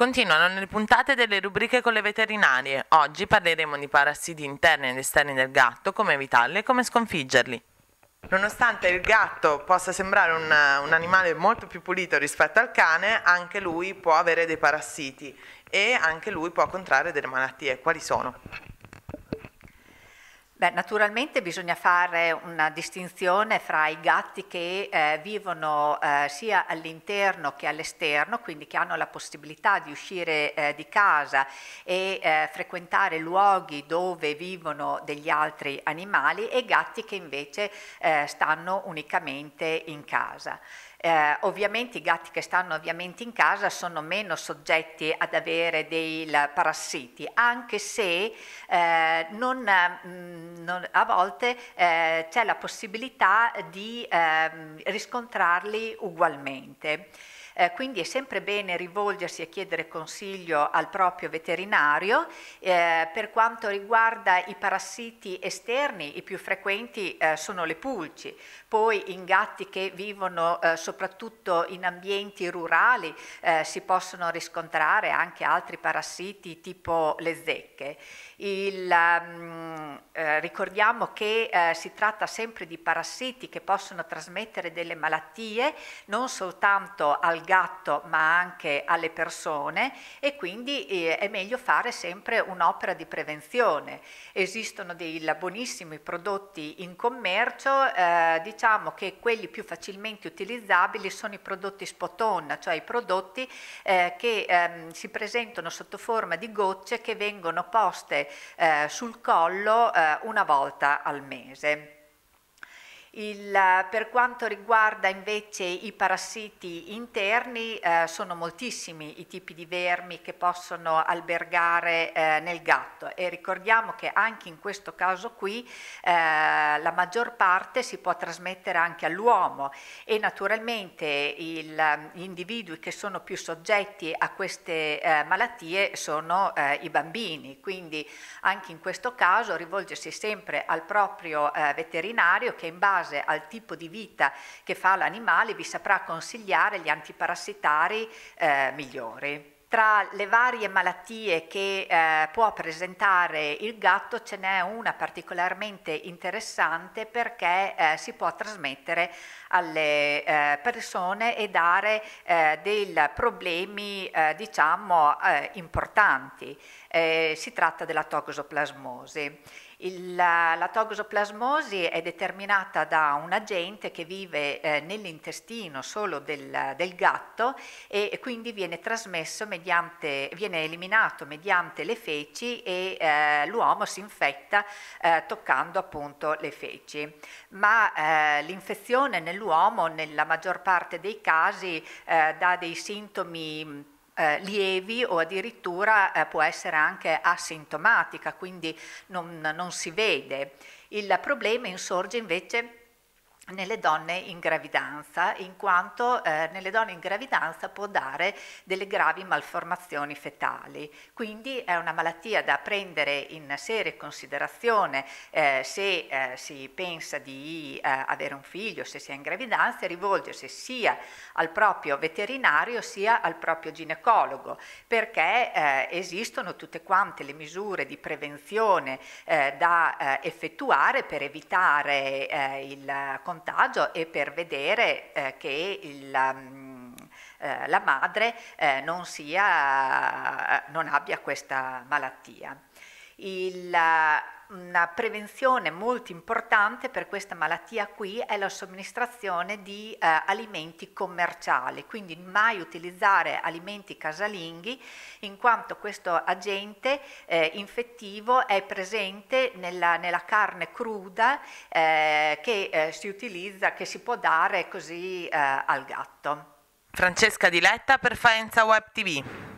Continuano le puntate delle rubriche con le veterinarie. Oggi parleremo di parassiti interni ed esterni del gatto, come evitarli e come sconfiggerli. Nonostante il gatto possa sembrare un, un, animale molto più pulito rispetto al cane, anche lui può avere dei parassiti e anche lui può contrarre delle malattie. Quali sono? Beh, naturalmente bisogna fare una distinzione fra i gatti che eh, vivono eh, sia all'interno che all'esterno, quindi che hanno la possibilità di uscire eh, di casa e eh, frequentare luoghi dove vivono degli altri animali e gatti che invece eh, stanno unicamente in casa. Eh, ovviamente i gatti che stanno ovviamente in casa sono meno soggetti ad avere dei parassiti, anche se eh, non, mm, non, a volte eh, c'è la possibilità di ehm, riscontrarli ugualmente eh, quindi è sempre bene rivolgersi e chiedere consiglio al proprio veterinario. Eh, per quanto riguarda i parassiti esterni, i più frequenti eh, sono le pulci, poi in gatti che vivono eh, soprattutto in ambienti rurali eh, si possono riscontrare anche altri parassiti tipo le zecche. Il, um, ricordiamo che si tratta sempre di parassiti che possono trasmettere delle malattie non soltanto al gatto, gatto ma anche alle persone e quindi eh, è meglio fare sempre un'opera di prevenzione. Esistono dei buonissimi prodotti in commercio, eh, diciamo che quelli più facilmente utilizzabili sono i prodotti spotton, cioè i prodotti eh, che ehm, si presentano sotto forma di gocce che vengono poste eh, sul collo eh, una volta al mese. Il, eh, per quanto riguarda invece i parassiti interni, eh, sono moltissimi i tipi di vermi che possono albergare eh, nel gatto e ricordiamo che anche in questo caso qui eh, la maggior parte si può trasmettere anche all'uomo e naturalmente il, gli eh, individui che sono più soggetti a queste eh, malattie sono i bambini, quindi anche in questo caso rivolgersi sempre al proprio veterinario che in base base al tipo di vita che fa l'animale vi saprà consigliare gli antiparassitari eh, migliori. Tra le varie malattie che eh, può presentare il gatto ce n'è una particolarmente interessante perché eh, si può trasmettere alle eh, persone e dare eh, dei problemi eh, diciamo eh, importanti. si tratta della toxoplasmosi. Il, la, toxoplasmosi è determinata da un agente che vive nell'intestino solo del, del gatto e, e quindi viene trasmesso mediante mediante, viene eliminato mediante le feci e eh, l'uomo si infetta eh, toccando appunto le feci. Ma eh, l'infezione nell'uomo nella maggior parte dei casi eh, dà dei sintomi mm, eh, lievi o addirittura eh, può essere anche asintomatica, quindi non, non si vede. Il problema insorge invece nelle donne in gravidanza, in quanto eh, nelle donne in gravidanza può dare delle gravi malformazioni fetali. Quindi è una malattia da prendere in seria considerazione eh, se eh, si pensa di eh, avere un figlio, se si è in gravidanza, e rivolgersi sia al proprio veterinario sia al proprio ginecologo, perché eh, esistono tutte quante le misure di prevenzione eh, da effettuare per evitare il contrasto montaggio e per vedere eh, che il, mm, eh, la madre eh, non, sia, eh, non abbia questa malattia. Il, una prevenzione molto importante per questa malattia qui è la somministrazione di eh, alimenti commerciali, quindi mai utilizzare alimenti casalinghi in quanto questo agente eh, infettivo è presente nella, nella carne cruda eh, che eh, si utilizza, che si può dare così eh, al gatto. Francesca Diletta per Faenza Web TV.